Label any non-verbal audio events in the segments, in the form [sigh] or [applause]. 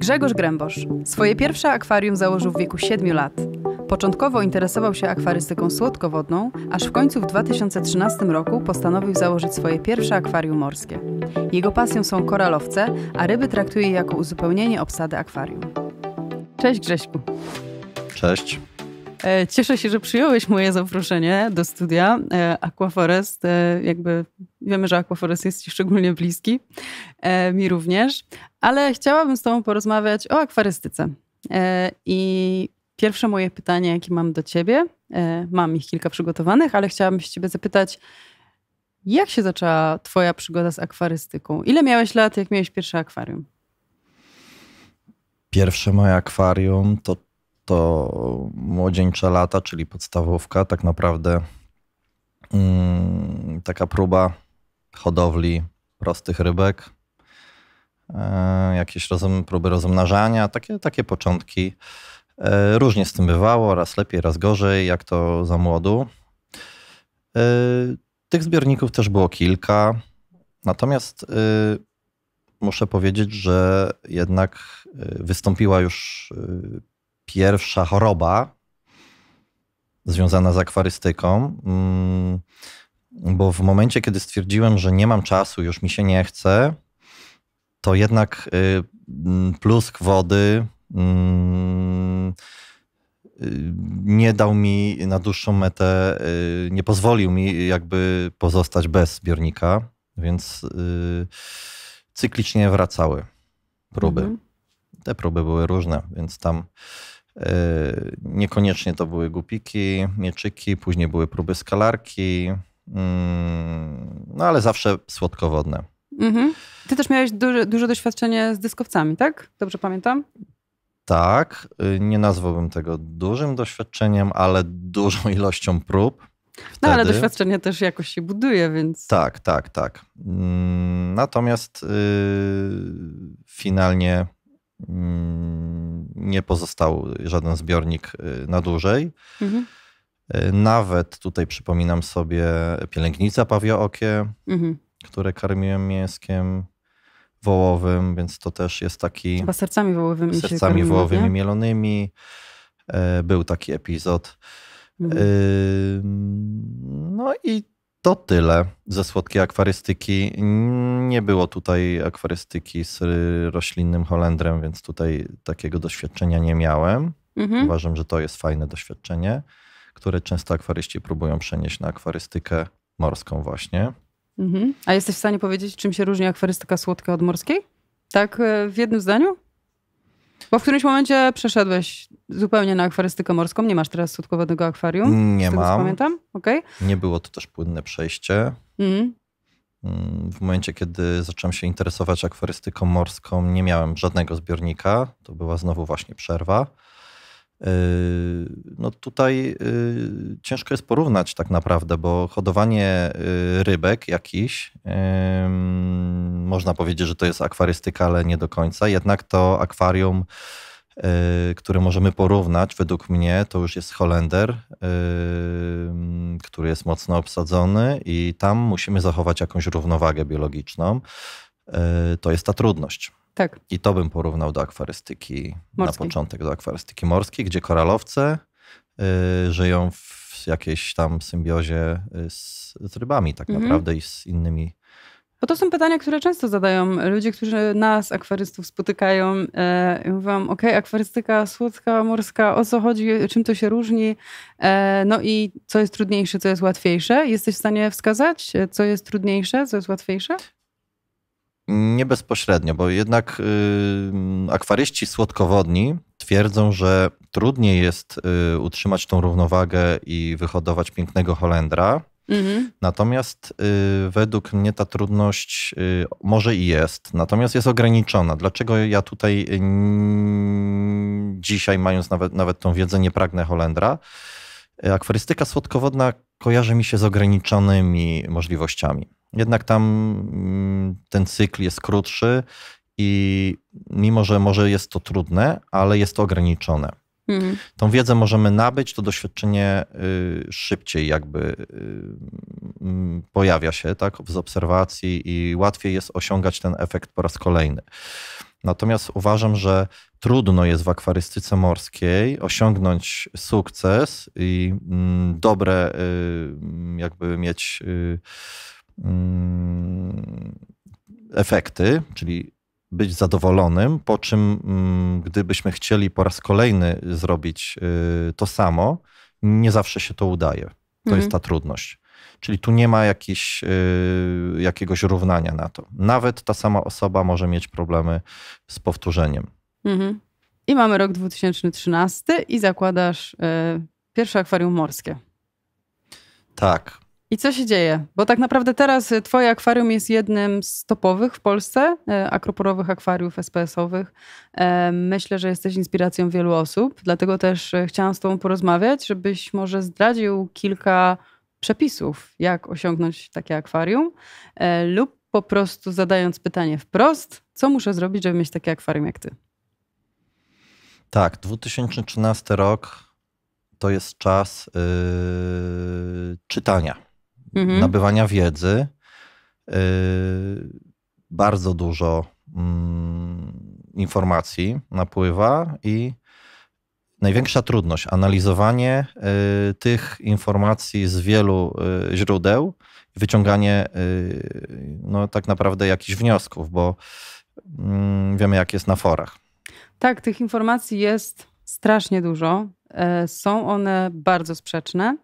Grzegorz Grębosz. Swoje pierwsze akwarium założył w wieku 7 lat. Początkowo interesował się akwarystyką słodkowodną, aż w końcu w 2013 roku postanowił założyć swoje pierwsze akwarium morskie. Jego pasją są koralowce, a ryby traktuje jako uzupełnienie obsady akwarium. Cześć Grześku. Cześć. E, cieszę się, że przyjąłeś moje zaproszenie do studia e, Aquaforest. E, jakby wiemy, że Aquaforest jest Ci szczególnie bliski, mi również, ale chciałabym z Tobą porozmawiać o akwarystyce. I pierwsze moje pytanie, jakie mam do Ciebie, mam ich kilka przygotowanych, ale chciałabym się Ciebie zapytać, jak się zaczęła Twoja przygoda z akwarystyką? Ile miałeś lat, jak miałeś pierwsze akwarium? Pierwsze moje akwarium to to młodzieńcze lata, czyli podstawówka, tak naprawdę mm, taka próba hodowli prostych rybek, e, jakieś rozum, próby rozmnażania, takie, takie początki. E, różnie z tym bywało, raz lepiej, raz gorzej, jak to za młodu. E, tych zbiorników też było kilka, natomiast muszę powiedzieć, że jednak wystąpiła już pierwsza choroba związana z akwarystyką, mm, bo w momencie, kiedy stwierdziłem, że nie mam czasu, już mi się nie chce, to jednak y, mm, plusk wody mm, y, nie dał mi na dłuższą metę, y, nie pozwolił mi jakby pozostać bez zbiornika, więc cyklicznie wracały próby. Mhm. Te próby były różne, więc tam Y, niekoniecznie to były gupiki, mieczyki, później były próby skalarki, mm, no ale zawsze słodkowodne. Mhm. Ty też miałeś duże, duże doświadczenie z dyskowcami, tak? Dobrze pamiętam? Tak, y, nie nazwałbym tego dużym doświadczeniem, ale dużą [laughs] ilością prób. Wtedy. No ale doświadczenie też jakoś się buduje, więc. Tak, tak, tak. Mm, natomiast yy, finalnie Mm, nie pozostał żaden zbiornik y, na dłużej. Mhm. Y, nawet tutaj przypominam sobie pielęgnica pawiookie, mhm. które karmiłem mięskiem wołowym, więc to też jest taki... Chyba sercami wołowymi Sercami wołowymi nie? mielonymi. Y, był taki epizod. Mhm. No i to tyle ze słodkiej akwarystyki. Nie było tutaj akwarystyki z roślinnym Holendrem, więc tutaj takiego doświadczenia nie miałem. Mhm. Uważam, że to jest fajne doświadczenie, które często akwaryści próbują przenieść na akwarystykę morską właśnie. Mhm. A jesteś w stanie powiedzieć, czym się różni akwarystyka słodka od morskiej? Tak e, w jednym zdaniu? Bo w którymś momencie przeszedłeś zupełnie na akwarystykę morską. Nie masz teraz słodkowodnego akwarium? Nie mam. Pamiętam? Okay. Nie było to też płynne przejście. Mm. mm. W momencie, kiedy zacząłem się interesować akwarystyką morską, nie miałem żadnego zbiornika. To była znowu właśnie przerwa. Yy, no tutaj yy, ciężko jest porównać tak naprawdę, bo hodowanie yy, rybek jakiś można powiedzieć, że to jest akwarystyka, ale nie do końca. Jednak to akwarium, y, które możemy porównać, według mnie, to już jest Holender, y, który jest mocno obsadzony i tam musimy zachować jakąś równowagę biologiczną. Y, to jest ta trudność. Tak. I to bym porównał do akwarystyki, morskiej. na początek do akwarystyki morskiej, gdzie koralowce żyją w jakiejś tam symbiozie z, z rybami tak mhm. naprawdę i z innymi bo to są pytania, które często zadają ludzie, którzy nas, akwarystów, spotykają. E, mówią, ok, akwarystyka słodka, morska, o co chodzi, czym to się różni? E, no i co jest trudniejsze, co jest łatwiejsze? Jesteś w stanie wskazać, co jest trudniejsze, co jest łatwiejsze? Nie bezpośrednio, bo jednak y, akwaryści słodkowodni twierdzą, że trudniej jest y, utrzymać tą równowagę i wyhodować pięknego Holendra Mhm. Natomiast y, według mnie ta trudność y, może i jest, natomiast jest ograniczona. Dlaczego ja tutaj y, dzisiaj, mając nawet, nawet tą wiedzę, nie pragnę Holendra? Akwarystyka słodkowodna kojarzy mi się z ograniczonymi możliwościami. Jednak tam mm, ten cykl jest krótszy i mimo, że może jest to trudne, ale jest to ograniczone. Mhm. Tą wiedzę możemy nabyć, to doświadczenie y, szybciej jakby y, mm, pojawia się tak, z obserwacji i łatwiej jest osiągać ten efekt po raz kolejny. Natomiast uważam, że trudno jest w akwarystyce morskiej osiągnąć sukces i mm, dobre, y, jakby mieć mm, efekty, czyli być zadowolonym, po czym mm, gdybyśmy chcieli po raz kolejny zrobić y, to samo, nie zawsze się to udaje. To mhm. jest ta trudność. Czyli tu nie ma jakiś, y, jakiegoś równania na to. Nawet ta sama osoba może mieć problemy z powtórzeniem. Mhm. I mamy rok 2013 i zakładasz y, pierwsze akwarium morskie. Tak, i co się dzieje? Bo tak naprawdę teraz e, Twoje akwarium jest jednym z topowych w Polsce e, akroporowych akwariów SPS-owych. E, myślę, że jesteś inspiracją wielu osób, dlatego też chciałam z Tobą porozmawiać, żebyś może zdradził kilka przepisów, jak osiągnąć takie akwarium, lub po prostu zadając pytanie wprost, co muszę zrobić, żeby mieć takie akwarium jak Ty? Tak, 2013 rok to jest czas yy, czytania mhm. nabywania wiedzy. Y, bardzo dużo mm, informacji napływa i największa trudność analizowanie y, tych informacji z wielu y, źródeł wyciąganie no, tak naprawdę jakichś wniosków, bo mm, wiemy, jak jest na forach. Tak, tych informacji jest strasznie dużo. E, są one bardzo sprzeczne.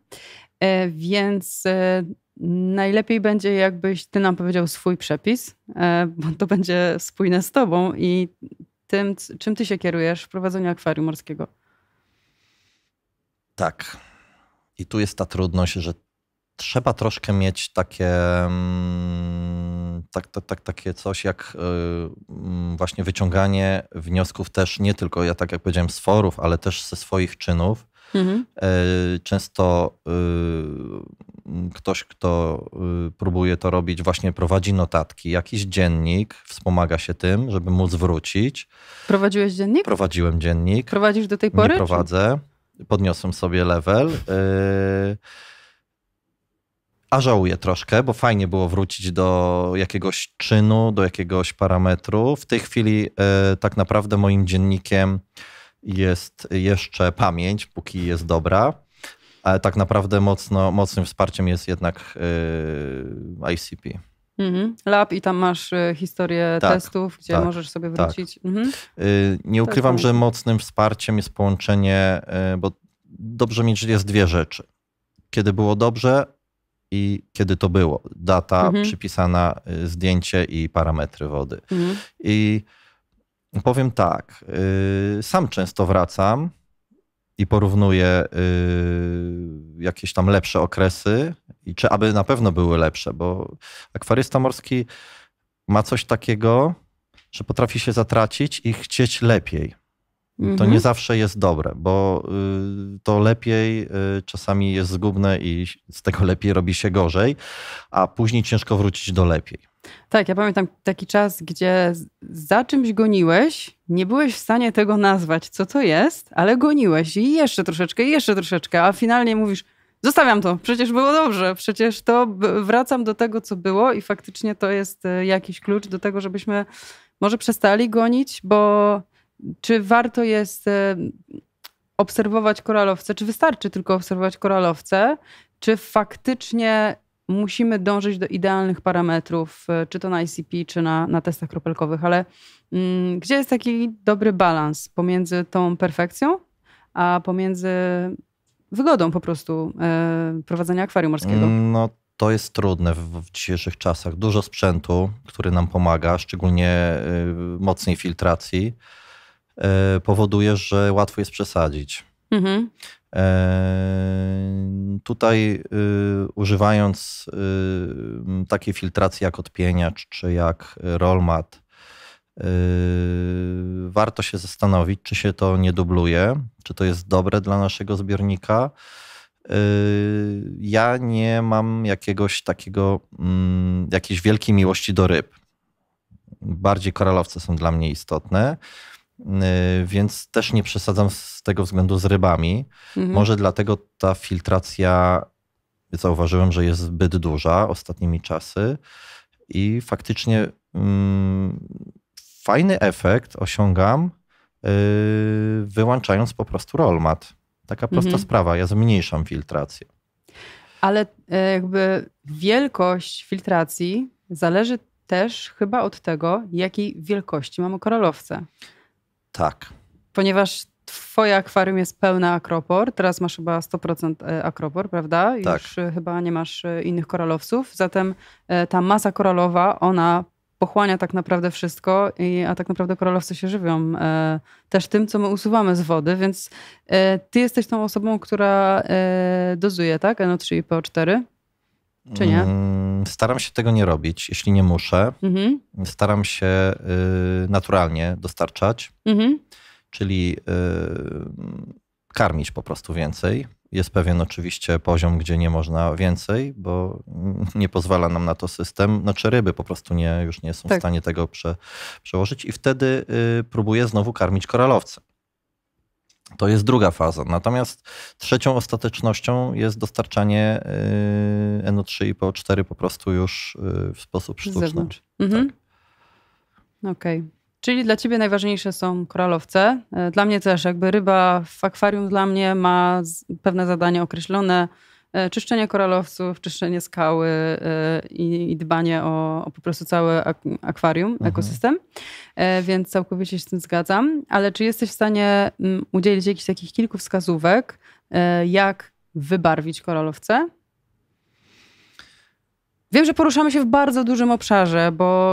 E, więc e, najlepiej będzie, jakbyś ty nam powiedział swój przepis, e, bo to będzie spójne z tobą i tym, czym ty się kierujesz w prowadzeniu akwarium morskiego. Tak. I tu jest ta trudność, że trzeba troszkę mieć takie, mm, tak, tak, tak, takie coś jak y, mm, właśnie wyciąganie wniosków też nie tylko, ja tak jak powiedziałem, z forów, ale też ze swoich czynów Mhm. E, często y, ktoś, kto y, próbuje to robić, właśnie prowadzi notatki, jakiś dziennik, wspomaga się tym, żeby móc wrócić. Prowadziłeś dziennik? Prowadziłem dziennik. Prowadzisz do tej pory? Nie prowadzę. Podniosłem sobie level. Y, a żałuję troszkę, bo fajnie było wrócić do jakiegoś czynu, do jakiegoś parametru. W tej chwili tak naprawdę moim dziennikiem jest jeszcze pamięć, póki jest dobra. Ale tak naprawdę mocno, mocnym wsparciem jest jednak y, ICP. Mhm. Lab i tam masz y, historię tak, testów, gdzie tak, możesz sobie tak. wrócić. Tak. Nie ukrywam, że mocnym wsparciem jest połączenie, bo dobrze mieć jest dwie rzeczy. Kiedy było dobrze i kiedy to było. Data mhm. przypisana, zdjęcie i parametry wody. Mhm. I Powiem tak. Y, sam często wracam i porównuję y, jakieś tam lepsze okresy, i czy aby na pewno były lepsze, bo akwarysta morski ma coś takiego, że potrafi się zatracić i chcieć lepiej. To nie mhm. zawsze jest dobre, bo y, to lepiej y, czasami jest zgubne i z tego lepiej robi się gorzej, a później ciężko wrócić do lepiej. Tak, ja pamiętam taki czas, gdzie za czymś goniłeś, nie byłeś w stanie tego nazwać, co to jest, ale goniłeś i jeszcze troszeczkę, i jeszcze troszeczkę, a finalnie mówisz, zostawiam to, przecież było dobrze, przecież to wracam do tego, co było i faktycznie to jest y, jakiś klucz do tego, żebyśmy może przestali gonić, bo czy warto jest e, obserwować koralowce, czy wystarczy tylko obserwować koralowce, czy faktycznie musimy dążyć do idealnych parametrów, e, czy to na ICP, czy na, na testach kropelkowych, ale mm, gdzie jest taki dobry balans pomiędzy tą perfekcją, a pomiędzy wygodą po prostu y, prowadzenia akwarium morskiego? No to jest trudne w, w, dzisiejszych czasach. Dużo sprzętu, który nam pomaga, szczególnie y, mocnej filtracji E, powoduje, że łatwo jest przesadzić. Mhm. E, tutaj y, używając y, takiej filtracji jak odpieniacz czy jak rollmat, y, warto się zastanowić, czy się to nie dubluje, czy to jest dobre dla naszego zbiornika. Ja nie mam jakiegoś takiego, mm, jakiejś wielkiej miłości do ryb. Bardziej koralowce są dla mnie istotne. Y, więc też nie przesadzam z tego względu z rybami. Mhm. Może dlatego ta filtracja, zauważyłem, że jest zbyt duża ostatnimi czasy i faktycznie mm, fajny efekt osiągam yy, wyłączając po prostu rolmat. Taka prosta mhm. sprawa, ja zmniejszam filtrację. Ale e, jakby wielkość filtracji zależy też chyba od tego, jakiej wielkości mamy koralowce. Tak. Ponieważ twoje akwarium jest pełne akropor, teraz masz chyba 100% e, akropor, prawda? Już tak. e, chyba nie masz e, innych koralowców, zatem ta masa koralowa, ona pochłania tak naprawdę wszystko, a tak naprawdę koralowcy się żywią też tym, co my usuwamy z wody, więc ty jesteś tą osobą, która dozuje, tak? NO3 i PO4? Czy nie? Mm Staram się tego nie robić, jeśli nie muszę. Mhm. Staram się y, naturalnie dostarczać, mhm. czyli y, karmić po prostu więcej. Jest pewien oczywiście poziom, gdzie nie można więcej, bo nie pozwala nam na to system. Znaczy ryby po prostu nie, już nie są tak. w stanie tego prze, przełożyć i wtedy y, próbuję znowu karmić koralowce. To jest druga faza. Natomiast trzecią ostatecznością jest dostarczanie y, NO3 i PO4 po prostu już y, w sposób sztuczny. Tak. Mhm. Tak. Okej. Okay. Czyli dla ciebie najważniejsze są koralowce. Y, dla mnie też, jakby ryba w akwarium dla mnie ma pewne zadanie określone, E, czyszczenie koralowców, czyszczenie skały e, i, i dbanie o, o, po prostu całe akwarium, mhm. ekosystem, e, więc całkowicie się z tym zgadzam. Ale czy jesteś w stanie mm, udzielić jakichś takich kilku wskazówek, jak wybarwić koralowce? Wiem, że poruszamy się w bardzo dużym obszarze, bo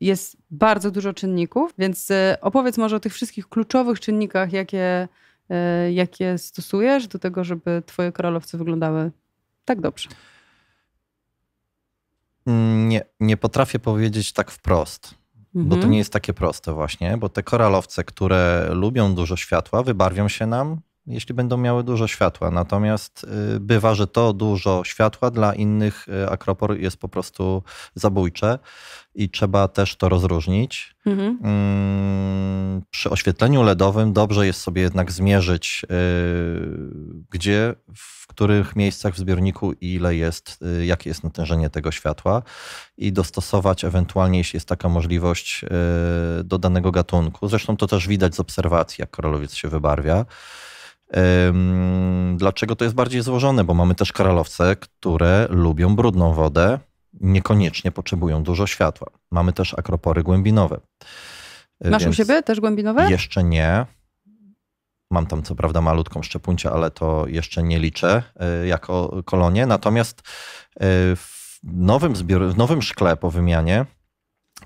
jest bardzo dużo czynników, więc opowiedz może o tych wszystkich kluczowych czynnikach, jakie E, jakie stosujesz do tego, żeby twoje koralowce wyglądały tak dobrze? Mm, nie, nie potrafię powiedzieć tak wprost, mhm. bo to mhm. nie jest takie proste właśnie, bo te koralowce, które lubią dużo światła, wybarwią się nam jeśli będą miały dużo światła. Natomiast y, bywa, że to dużo światła dla innych y, akropor jest po prostu zabójcze i trzeba też to rozróżnić. Mhm. Mm, przy oświetleniu LEDowym dobrze jest sobie jednak zmierzyć, y, gdzie, w których miejscach w zbiorniku ile jest, jakie jest natężenie tego światła i dostosować ewentualnie, jeśli jest taka możliwość, do danego gatunku. Zresztą to też widać z obserwacji, jak koralowiec się wybarwia. Dlaczego to jest bardziej złożone? Bo mamy też koralowce, które lubią brudną wodę, niekoniecznie potrzebują dużo światła. Mamy też akropory głębinowe. E, Masz u siebie też głębinowe? Jeszcze nie. Mam tam co prawda malutką szczepuncię, ale to jeszcze nie liczę e, jako kolonie. Natomiast e, w nowym, w nowym szkle po wymianie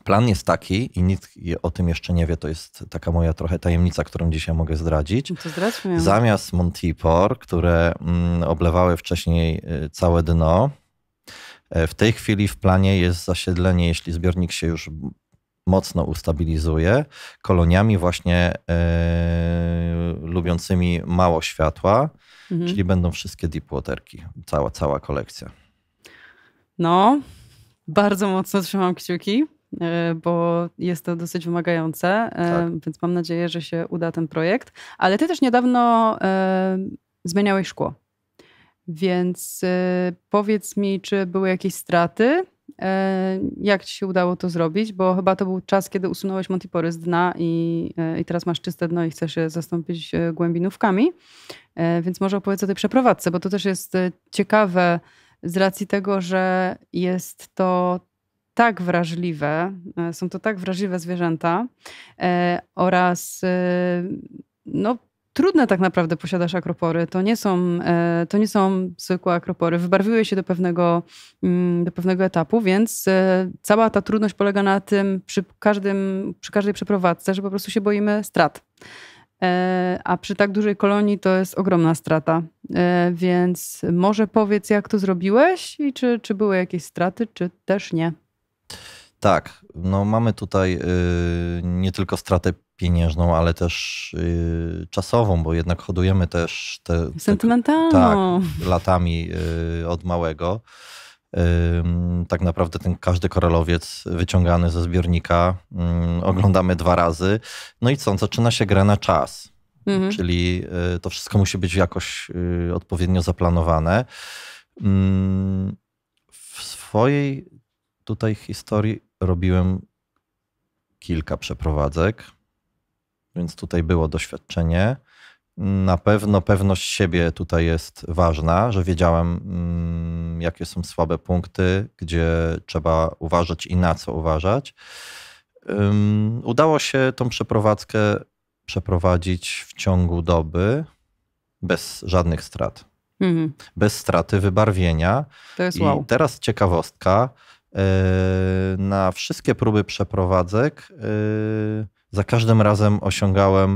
Plan jest taki i nikt o tym jeszcze nie wie, to jest taka moja trochę tajemnica, którą dzisiaj mogę zdradzić. No to zdradźmy. Zamiast Montipor, które mm, oblewały wcześniej y, całe dno, e, w tej chwili w planie jest zasiedlenie, jeśli zbiornik się już mocno ustabilizuje, koloniami właśnie e, lubiącymi mało światła, mhm. czyli będą wszystkie deepwaterki, cała, cała kolekcja. No, bardzo mocno trzymam kciuki. E, bo jest to dosyć wymagające, e, tak. więc mam nadzieję, że się uda ten projekt. Ale ty też niedawno e, zmieniałeś szkło. Więc powiedz mi, czy były jakieś straty? Jak ci się udało to zrobić? Bo chyba to był czas, kiedy usunąłeś Montipory z dna i, i teraz masz czyste dno i chcesz je zastąpić głębinówkami. Więc może opowiedz o tej przeprowadzce, bo to też jest ciekawe z racji tego, że jest to tak wrażliwe, e, są to tak wrażliwe zwierzęta e, oraz e, no, trudne tak naprawdę posiadasz akropory. To nie są, to nie są zwykłe akropory. Wybarwiły się do pewnego, mm, do pewnego etapu, więc cała ta trudność polega na tym przy, każdym, przy każdej przeprowadzce, że po prostu się boimy strat. A przy tak dużej kolonii to jest ogromna strata. Więc może powiedz, jak to zrobiłeś i czy, czy były jakieś straty, czy też nie. Tak, no mamy tutaj y, nie tylko stratę pieniężną, ale też y, czasową, bo jednak hodujemy też te. Sentymentalną. tak, latami y, od małego. Tak naprawdę ten każdy koralowiec wyciągany ze zbiornika mm, oglądamy dwa razy. No i co? No, zaczyna się gra na czas. Mhm. Czyli to wszystko musi być jakoś odpowiednio zaplanowane. W swojej tutaj historii robiłem kilka przeprowadzek, więc tutaj było doświadczenie. Na pewno pewność siebie tutaj jest ważna, że wiedziałem, mm, jakie są słabe punkty, gdzie trzeba uważać i na co uważać. Udało się tą przeprowadzkę przeprowadzić w ciągu doby bez żadnych strat. Mhm. Bez straty wybarwienia. To jest wow. I teraz ciekawostka Yy, na wszystkie próby przeprowadzek yy, za każdym razem osiągałem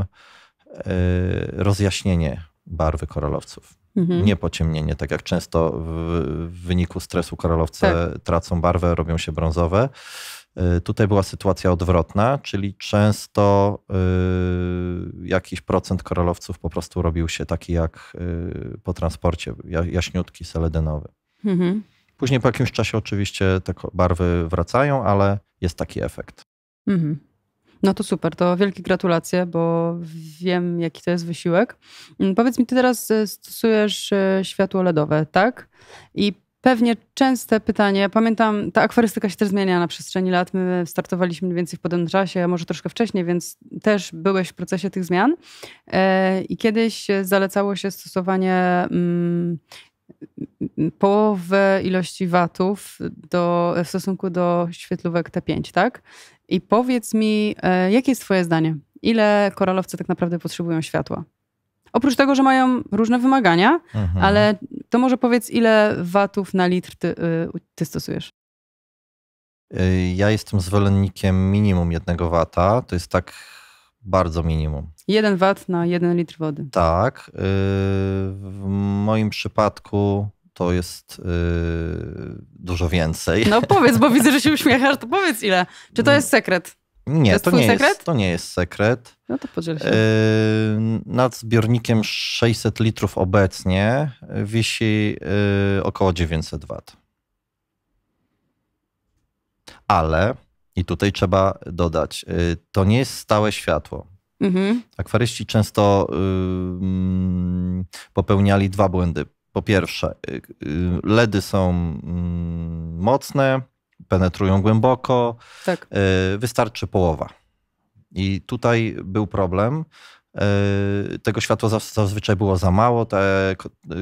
yy, rozjaśnienie barwy koralowców. Mhm. Nie pociemnienie, tak jak często w, wyniku stresu koralowce tak. tracą barwę, robią się brązowe. Tutaj była sytuacja odwrotna, czyli często y, jakiś procent koralowców po prostu robił się taki jak y, po transporcie, jaśniutki, seledynowy. Mhm. Później po jakimś czasie oczywiście te barwy wracają, ale jest taki efekt. Mhm. No to super, to wielkie gratulacje, bo wiem, jaki to jest wysiłek. Mm, powiedz mi, ty teraz e, stosujesz e, światło LEDowe, tak? I pewnie częste pytanie, pamiętam, ta akwarystyka się też zmienia na przestrzeni lat. My startowaliśmy mniej więcej w podobnym czasie, a może troszkę wcześniej, więc też byłeś w procesie tych zmian. E, I kiedyś zalecało się stosowanie mm, połowę ilości watów do, w stosunku do świetlówek T5, tak? I powiedz mi, e, jakie jest Twoje zdanie? Ile koralowce tak naprawdę potrzebują światła? Oprócz tego, że mają różne wymagania, mhm. ale to może powiedz, ile watów na litr ty, y, ty stosujesz? E, ja jestem zwolennikiem minimum jednego wata. To jest tak bardzo minimum. Jeden wat na jeden litr wody. Tak. Y, w moim przypadku to jest y, dużo więcej. No [laughs] powiedz, bo widzę, że się uśmiechasz, to powiedz ile. Czy to mm. jest sekret? Nie, to, jest to nie sekret? jest, to nie jest sekret. No to podziel się. Y, nad zbiornikiem 600 litrów obecnie wisi y, około 900 W. Ale, i tutaj trzeba dodać, to nie jest stałe światło. Mhm. Akwaryści często popełniali dwa błędy po pierwsze, y, y, LEDy są mm, mocne, penetrują głęboko, tak. Y, wystarczy połowa. I tutaj był problem. Tego światła zazwyczaj było za mało, te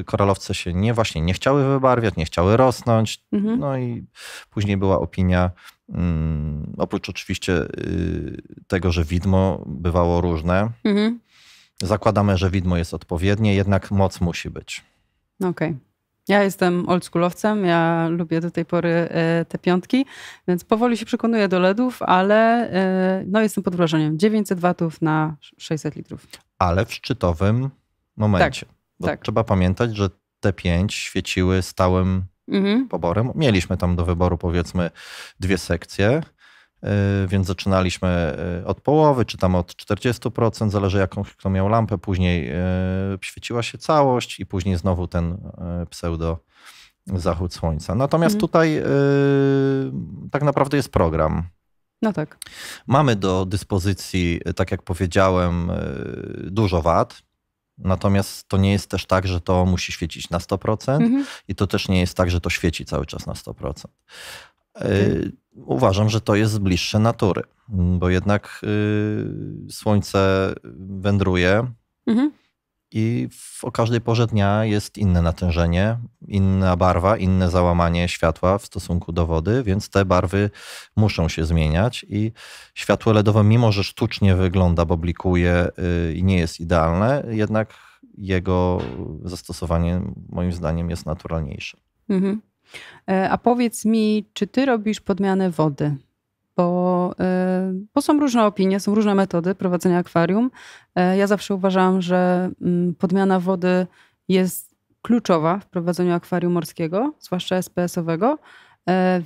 koralowce się nie właśnie nie chciały wybarwiać, nie chciały rosnąć. Mhm. No i później była opinia, mm, oprócz oczywiście tego, że widmo bywało różne. Mhm. Zakładamy, że widmo jest odpowiednie, jednak moc musi być. Okej. Okay. Ja jestem oldschoolowcem, ja lubię do tej pory e, te piątki, więc powoli się przekonuję do LEDów, ale e, no jestem pod wrażeniem. 900 watów na 600 litrów. Ale w szczytowym momencie. Tak, Bo tak. Trzeba pamiętać, że te pięć świeciły stałym mhm. poborem. Mieliśmy tam do wyboru powiedzmy dwie sekcje. E, więc zaczynaliśmy e, od połowy, czy tam od 40%, zależy jaką kto miał lampę. Później e, świeciła się całość i później znowu ten pseudo zachód słońca. Natomiast mhm. tutaj tak naprawdę jest program. No tak. Mamy do dyspozycji, tak jak powiedziałem, dużo wad. Natomiast to nie jest też tak, że to musi świecić na 100% mhm. i to też nie jest tak, że to świeci cały czas na 100%. Y, uważam, że to jest bliższe natury, bo jednak y, słońce wędruje mhm. i w, o każdej porze dnia jest inne natężenie, inna barwa, inne załamanie światła w stosunku do wody, więc te barwy muszą się zmieniać i światło LEDowe, mimo że sztucznie wygląda, bo blikuje y, i nie jest idealne, jednak jego zastosowanie moim zdaniem jest naturalniejsze. Mhm. E, a powiedz mi, czy ty robisz podmianę wody? Bo, e, bo są różne opinie, są różne metody prowadzenia akwarium. E, ja zawsze uważam, że mm, podmiana wody jest kluczowa w prowadzeniu akwarium morskiego, zwłaszcza SPS-owego,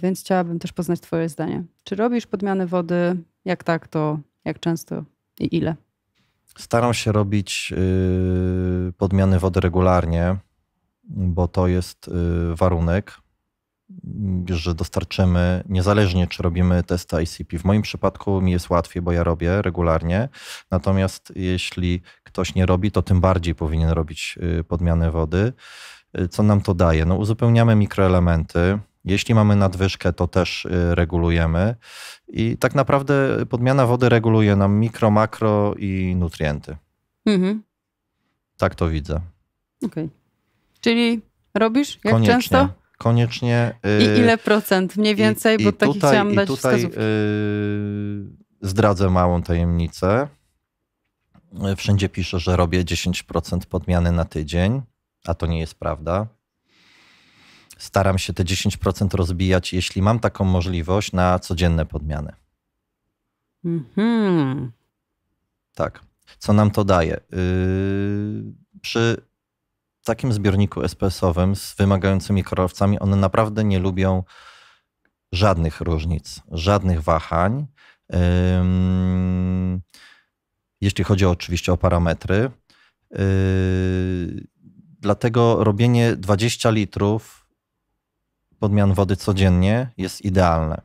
więc chciałabym też poznać Twoje zdanie. Czy robisz podmiany wody? Jak tak, to jak często i ile? Staram się robić y, podmiany wody regularnie, bo to jest y, warunek że dostarczymy, niezależnie czy robimy test ICP. W moim przypadku mi jest łatwiej, bo ja robię regularnie. Natomiast jeśli ktoś nie robi, to tym bardziej powinien robić y, podmianę wody. Y, co nam to daje? No, uzupełniamy mikroelementy. Jeśli mamy nadwyżkę, to też y, regulujemy. I tak naprawdę podmiana wody reguluje nam mikro, makro i nutrienty. Mhm. Tak to widzę. Okay. Czyli robisz jak Koniecznie. często? koniecznie. I y, ile procent mniej więcej, i, bo i taki tutaj, chciałam i dać tutaj wskazówki. Y, zdradzę małą tajemnicę. Wszędzie piszę, że robię 10% podmiany na tydzień, a to nie jest prawda. Staram się te 10% rozbijać, jeśli mam taką możliwość, na codzienne podmiany. Mhm. Tak. Co nam to daje? Yy, przy takim zbiorniku SPS-owym z wymagającymi korowcami, one naprawdę nie lubią żadnych różnic, żadnych wahań. Um, jeśli chodzi oczywiście o parametry. Yy, dlatego robienie 20 litrów podmian wody codziennie jest idealne.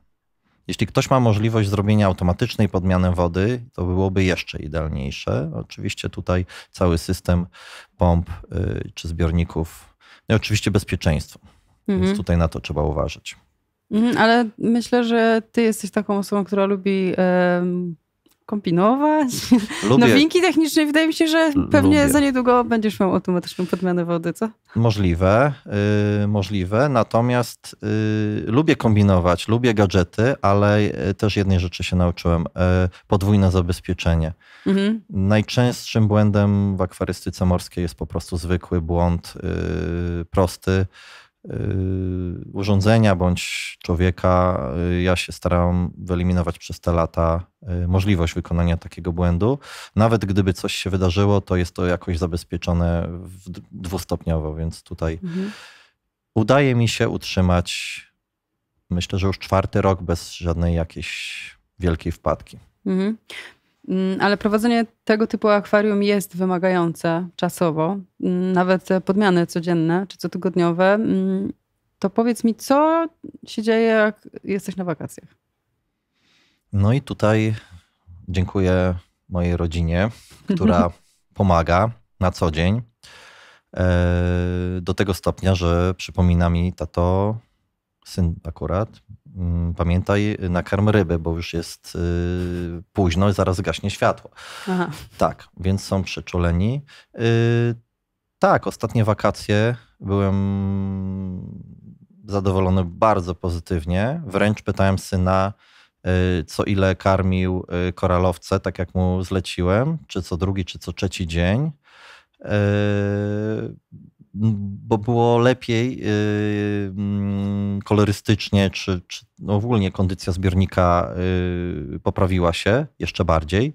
Jeśli ktoś ma możliwość zrobienia automatycznej podmiany wody, to byłoby jeszcze idealniejsze. Oczywiście tutaj cały system pomp y, czy zbiorników, no i oczywiście bezpieczeństwo. Mhm. Więc tutaj na to trzeba uważać. Mhm, ale myślę, że ty jesteś taką osobą, która lubi kombinować. [laughs] Lubię. Nowinki techniczne, wydaje mi się, że pewnie Lubię. za niedługo będziesz miał automatyczną podmianę wody, co? Możliwe, yy, możliwe. Natomiast yy, lubię kombinować, lubię gadżety, ale y, też jednej rzeczy się nauczyłem. Yy, podwójne zabezpieczenie. Mhm. Najczęstszym błędem w akwarystyce morskiej jest po prostu zwykły błąd, y, prosty Y, urządzenia bądź człowieka, y, ja się starałem wyeliminować przez te lata y, możliwość wykonania takiego błędu. Nawet gdyby coś się wydarzyło, to jest to jakoś zabezpieczone dwustopniowo, więc tutaj mhm. udaje mi się utrzymać, myślę, że już czwarty rok bez żadnej jakiejś wielkiej wpadki. Mhm. Mm, ale prowadzenie tego typu akwarium jest wymagające czasowo, mm, nawet podmiany codzienne czy cotygodniowe. Mm, to powiedz mi, co się dzieje, jak jesteś na wakacjach? No i tutaj dziękuję mojej rodzinie, która [laughs] pomaga na co dzień. E, do tego stopnia, że przypomina mi tato, syn akurat, Mm, pamiętaj, y, nakarm ryby, bo już jest y, późno i zaraz gaśnie światło. Aha. Tak, więc są przeczuleni. Y, tak, ostatnie wakacje byłem zadowolony bardzo pozytywnie. Wręcz pytałem syna, co ile karmił koralowce, tak jak mu zleciłem, czy co drugi, czy co trzeci dzień bo było lepiej y, mm, kolorystycznie, czy, czy no ogólnie kondycja zbiornika y, poprawiła się jeszcze bardziej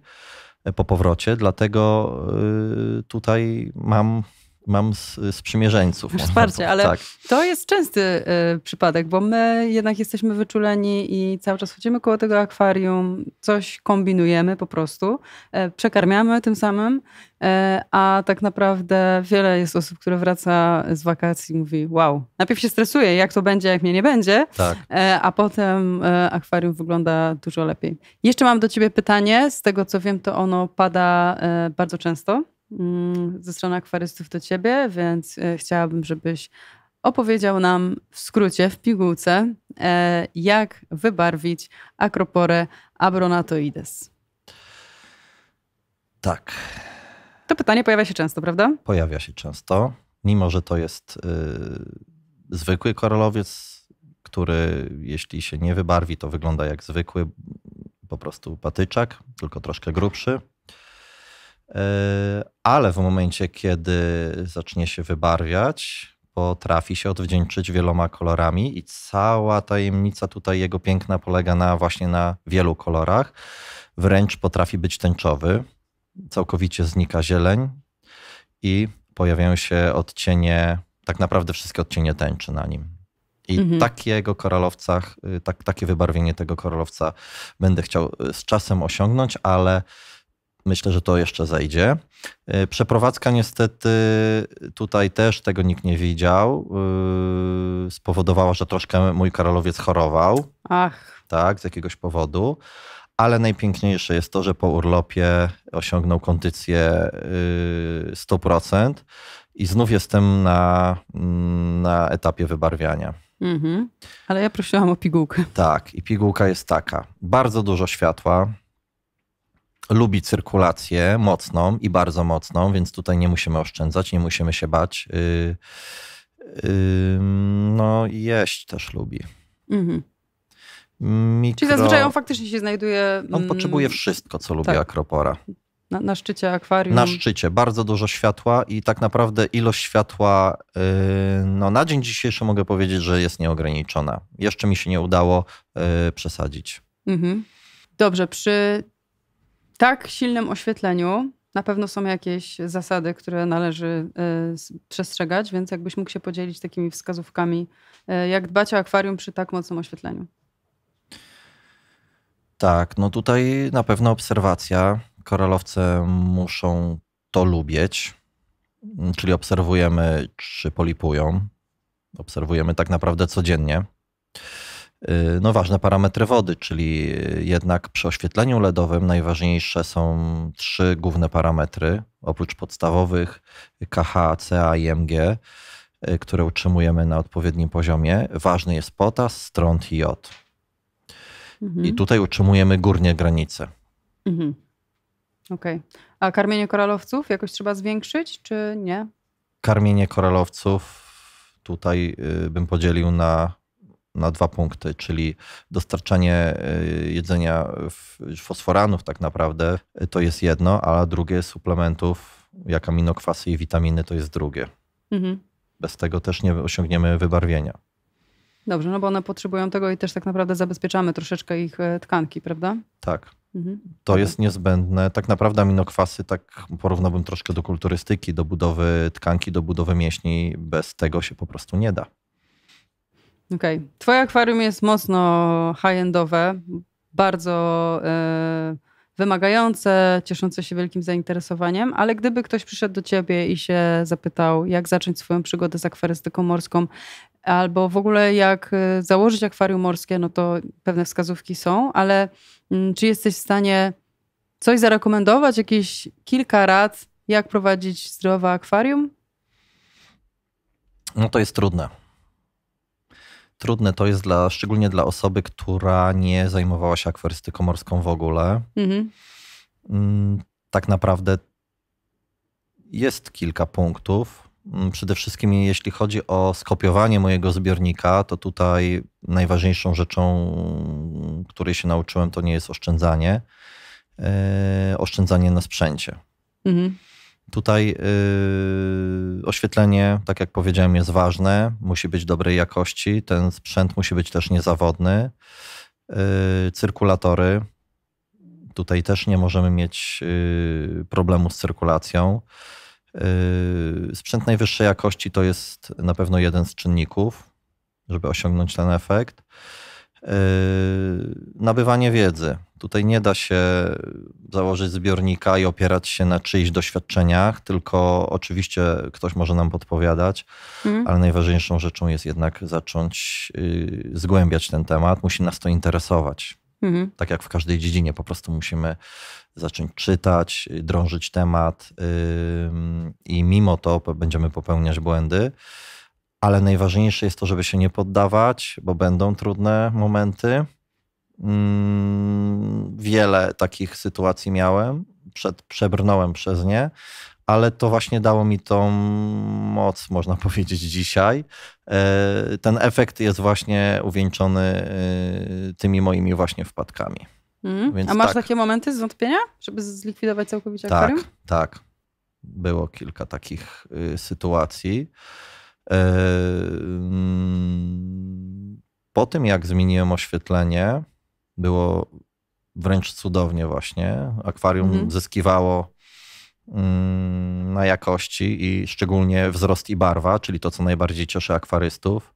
y, po powrocie. Dlatego tutaj mam mam sprzymierzeńców. Wsparcie, ale tak. to jest częsty y, przypadek, bo my jednak jesteśmy wyczuleni i cały czas chodzimy koło tego akwarium, coś kombinujemy po prostu, y, przekarmiamy tym samym, y, a tak naprawdę wiele jest osób, które wraca z wakacji i mówi wow, najpierw się stresuje, jak to będzie, jak mnie nie będzie, tak. Y, a potem y, akwarium wygląda dużo lepiej. Jeszcze mam do ciebie pytanie, z tego co wiem, to ono pada y, bardzo często Mm, ze strony akwarystów do ciebie, więc e, chciałabym, żebyś opowiedział nam w skrócie, w pigułce, e, jak wybarwić akroporę abronatoides. Tak. To pytanie pojawia się często, prawda? Pojawia się często. Mimo, że to jest yy, zwykły koralowiec, który jeśli się nie wybarwi, to wygląda jak zwykły po prostu patyczak, tylko troszkę grubszy ale w momencie, kiedy zacznie się wybarwiać, potrafi się odwdzięczyć wieloma kolorami i cała tajemnica tutaj jego piękna polega na właśnie na wielu kolorach. Wręcz potrafi być tęczowy, całkowicie znika zieleń i pojawiają się odcienie, tak naprawdę wszystkie odcienie tęczy na nim. I mhm. takiego koralowca, y, tak, takie wybarwienie tego koralowca będę chciał y, z czasem osiągnąć, ale Myślę, że to jeszcze zejdzie. E, przeprowadzka niestety tutaj też tego nikt nie widział. E, spowodowała, że troszkę mój Karolowiec chorował. Ach. Tak, z jakiegoś powodu. Ale najpiękniejsze jest to, że po urlopie osiągnął kondycję 100% e, i znów jestem na, mm, na etapie wybarwiania. Mhm. Ale ja prosiłam o pigułkę. Tak, i pigułka jest taka. Bardzo dużo światła, lubi cyrkulację mocną i bardzo mocną, więc tutaj nie musimy oszczędzać, nie musimy się bać. Y, y, no i jeść też lubi. Mhm. Mikro... Czyli zazwyczaj on faktycznie się znajduje... On mm, potrzebuje wszystko, co lubi tak. akropora. Na, na, szczycie akwarium. Na szczycie. Bardzo dużo światła i tak naprawdę ilość światła yy, no, na dzień dzisiejszy mogę powiedzieć, że jest nieograniczona. Jeszcze mi się nie udało yy, przesadzić. Mhm. Dobrze, przy tak silnym oświetleniu na pewno są jakieś zasady, które należy e, przestrzegać, więc jakbyś mógł się podzielić takimi wskazówkami, e, jak dbać o akwarium przy tak mocnym oświetleniu. Tak, no tutaj na pewno obserwacja. Koralowce muszą to lubić, mm, czyli obserwujemy, czy polipują. Obserwujemy tak naprawdę codziennie. Y, no, ważne parametry wody, czyli jednak przy oświetleniu LEDowym najważniejsze są trzy główne parametry, oprócz podstawowych KH, CA i MG, y, które utrzymujemy na odpowiednim poziomie. Ważny jest potas, strąd i jod. Mhm. I tutaj utrzymujemy górnie granice. Mhm. Okej. Okay. A karmienie koralowców jakoś trzeba zwiększyć, czy nie? Karmienie koralowców tutaj y, bym podzielił na na dwa punkty, czyli dostarczanie e, jedzenia fosforanów tak naprawdę e, to jest jedno, a drugie suplementów jak aminokwasy i witaminy to jest drugie. Mhm. Bez tego też nie osiągniemy wybarwienia. Dobrze, no bo one potrzebują tego i też tak naprawdę zabezpieczamy troszeczkę ich e, tkanki, prawda? Tak. Mhm. To jest niezbędne. Tak naprawdę aminokwasy, tak porównałbym troszkę do kulturystyki, do budowy tkanki, do budowy mięśni. Bez tego się po prostu nie da. Okej. Okay. Twoje akwarium jest mocno high-endowe, bardzo e, wymagające, cieszące się wielkim zainteresowaniem, ale gdyby ktoś przyszedł do ciebie i się zapytał, jak zacząć swoją przygodę z akwarystyką morską, albo w ogóle jak e, założyć akwarium morskie, no to pewne wskazówki są, ale mm, czy jesteś w stanie coś zarekomendować, jakieś kilka rad, jak prowadzić zdrowe akwarium? No to jest trudne trudne to jest dla, szczególnie dla osoby, która nie zajmowała się akwarystyką morską w ogóle. Mhm. Mm, tak naprawdę jest kilka punktów. Mm, przede wszystkim jeśli chodzi o skopiowanie mojego zbiornika, to tutaj najważniejszą rzeczą, której się nauczyłem, to nie jest oszczędzanie. Yy, oszczędzanie na sprzęcie. Mhm. Tutaj yy, oświetlenie, tak jak powiedziałem, jest ważne, musi być dobrej jakości, ten sprzęt musi być też niezawodny. Yy, cyrkulatory, tutaj też nie możemy mieć yy, problemu z cyrkulacją. Y, sprzęt najwyższej jakości to jest na pewno jeden z czynników, żeby osiągnąć ten efekt. Y, nabywanie wiedzy Tutaj nie da się założyć zbiornika i opierać się na czyichś doświadczeniach, tylko oczywiście ktoś może nam podpowiadać, mm. ale najważniejszą rzeczą jest jednak zacząć y, zgłębiać ten temat. Musi nas to interesować. Mm. Tak jak w każdej dziedzinie, po prostu musimy zacząć czytać, y, drążyć temat y, i mimo to będziemy popełniać błędy. Ale najważniejsze jest to, żeby się nie poddawać, bo będą trudne momenty Mm, wiele takich sytuacji miałem, przed, przebrnąłem przez nie, ale to właśnie dało mi tą moc, można [laughs] powiedzieć, dzisiaj. E, ten efekt jest właśnie uwieńczony e, tymi moimi właśnie wpadkami. Mm. A masz tak. takie momenty zwątpienia, żeby zlikwidować całkowicie tak, akwarium? Tak, Było kilka takich y, sytuacji. E, mm, po tym, jak zmieniłem oświetlenie, było wręcz cudownie właśnie. Akwarium mhm. zyskiwało mm, na jakości i szczególnie wzrost i barwa, czyli to, co najbardziej cieszy akwarystów.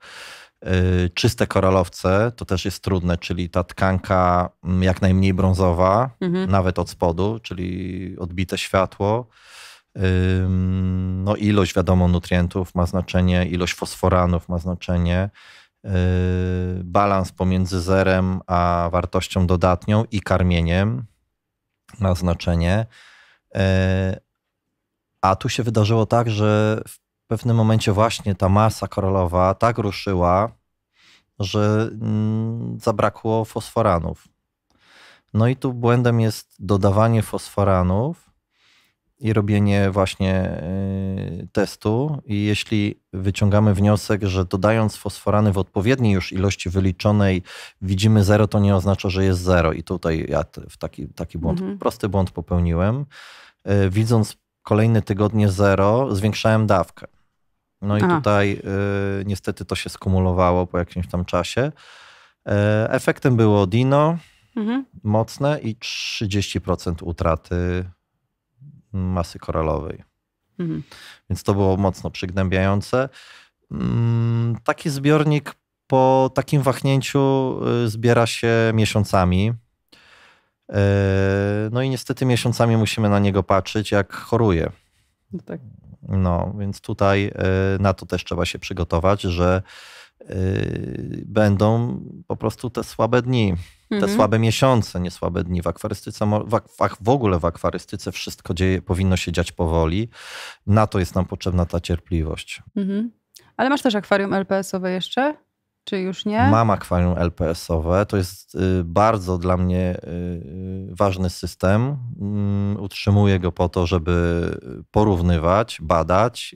Y, czyste koralowce to też jest trudne, czyli ta tkanka mm, jak najmniej brązowa, mhm. nawet od spodu, czyli odbite światło. No, ilość, wiadomo, nutrientów ma znaczenie, ilość fosforanów ma znaczenie. Y, balans pomiędzy zerem a wartością dodatnią i karmieniem ma znaczenie. E, a tu się wydarzyło tak, że w pewnym momencie właśnie ta masa koralowa tak ruszyła, że mm, zabrakło fosforanów. No i tu błędem jest dodawanie fosforanów i robienie właśnie y, testu. I jeśli wyciągamy wniosek, że dodając fosforany w odpowiedniej już ilości wyliczonej widzimy zero, to nie oznacza, że jest zero. I tutaj ja taki, taki błąd, mhm. prosty błąd popełniłem. Y, widząc kolejne tygodnie zero, zwiększałem dawkę. No i Aha. tutaj y, niestety to się skumulowało po jakimś tam czasie. efektem było Dino, mhm. mocne i 30% utraty masy koralowej. Mhm. Więc to było mocno przygnębiające. Mm, taki zbiornik po takim wachnięciu y, zbiera się miesiącami. Y, no i niestety miesiącami musimy na niego patrzeć, jak choruje. No, tak. no więc tutaj y, na to też trzeba się przygotować, że Y, będą po prostu te słabe dni, te mhm. słabe miesiące, nie słabe dni. W akwarystyce, w, ogóle w akwarystyce wszystko dzieje, powinno się dziać powoli. Na to jest nam potrzebna ta cierpliwość. Mhm. Ale masz też akwarium LPS-owe jeszcze? Czy już nie? Mam akwarium LPS-owe. To jest y, bardzo dla mnie y, ważny system. Mm, utrzymuję go po to, żeby porównywać, badać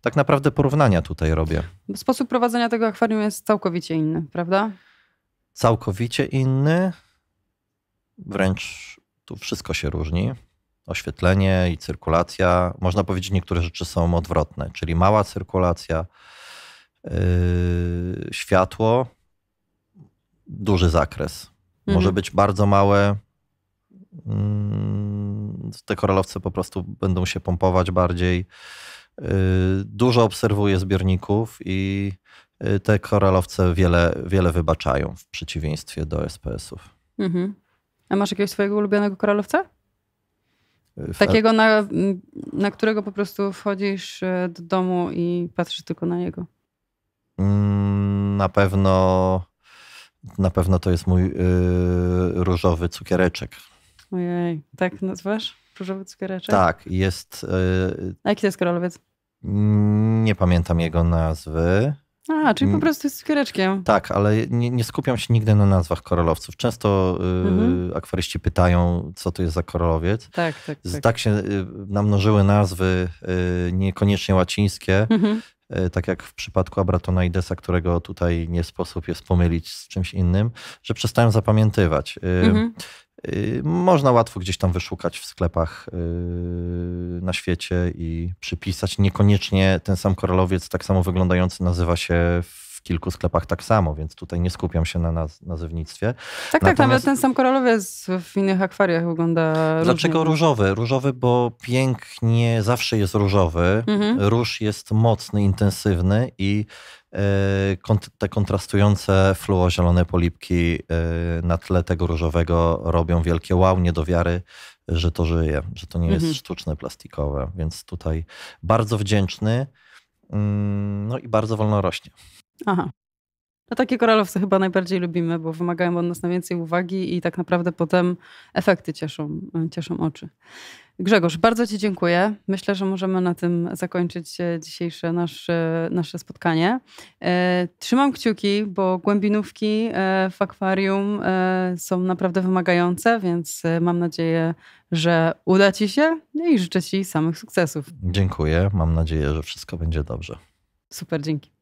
tak naprawdę porównania tutaj robię. Sposób prowadzenia tego akwarium jest całkowicie inny, prawda? Całkowicie inny, wręcz tu wszystko się różni. Oświetlenie i cyrkulacja. Można powiedzieć, niektóre rzeczy są odwrotne, czyli mała cyrkulacja, yy, światło, duży zakres. Mhm. Może być bardzo małe. Yy, te koralowce po prostu będą się pompować bardziej. Y, dużo obserwuję zbiorników i y, te koralowce wiele, wiele wybaczają w przeciwieństwie do SPS-ów. Mhm. A masz jakiegoś swojego ulubionego koralowca? Y, Takiego, na, mm, na którego po prostu wchodzisz do domu i patrzysz tylko na jego. Mm, na pewno na pewno to jest mój yy, różowy cukiereczek. Ojej, tak nazywasz? Różowy cukiereczek? Tak, jest... Yy, A jaki to jest koralowiec? Mm, nie pamiętam jego nazwy. A, czyli po mm. prostu jest skiereczkiem. Tak, ale nie, nie, skupiam się nigdy na nazwach koralowców. Często yy, mhm. akwaryści pytają, co to jest za koralowiec. Tak, tak. Tak, tak się y, namnożyły nazwy, y, niekoniecznie łacińskie, mhm. Y, tak jak w przypadku Abratonaidesa, którego tutaj nie sposób jest pomylić z czymś innym, że przestałem zapamiętywać. Y, mhm. Y, można łatwo gdzieś tam wyszukać w sklepach y, na świecie i przypisać. Niekoniecznie ten sam koralowiec, tak samo wyglądający, nazywa się w w kilku sklepach tak samo, więc tutaj nie skupiam się na naz nazewnictwie. Tak, Natomiast... tak, nawet ten sam koralowiec w innych akwariach wygląda Dlaczego różnie? różowy? Różowy, bo pięknie zawsze jest różowy. Mhm. Róż jest mocny, intensywny i e, te kontrastujące fluozielone polipki e, na tle tego różowego robią wielkie wow, nie do wiary, że to żyje, że to nie jest mhm. sztuczne, plastikowe. Więc tutaj bardzo wdzięczny mm, no i bardzo wolno rośnie. Aha. No takie koralowce chyba najbardziej lubimy, bo wymagają od nas najwięcej uwagi i tak naprawdę potem efekty cieszą, y, cieszą oczy. Grzegorz, bardzo Ci dziękuję. Myślę, że możemy na tym zakończyć e, dzisiejsze nasze, nasze spotkanie. E, trzymam kciuki, bo głębinówki e, w akwarium są naprawdę wymagające, więc mam nadzieję, że uda Ci się no i życzę Ci samych sukcesów. Dziękuję. Mam nadzieję, że wszystko będzie dobrze. Super, dzięki.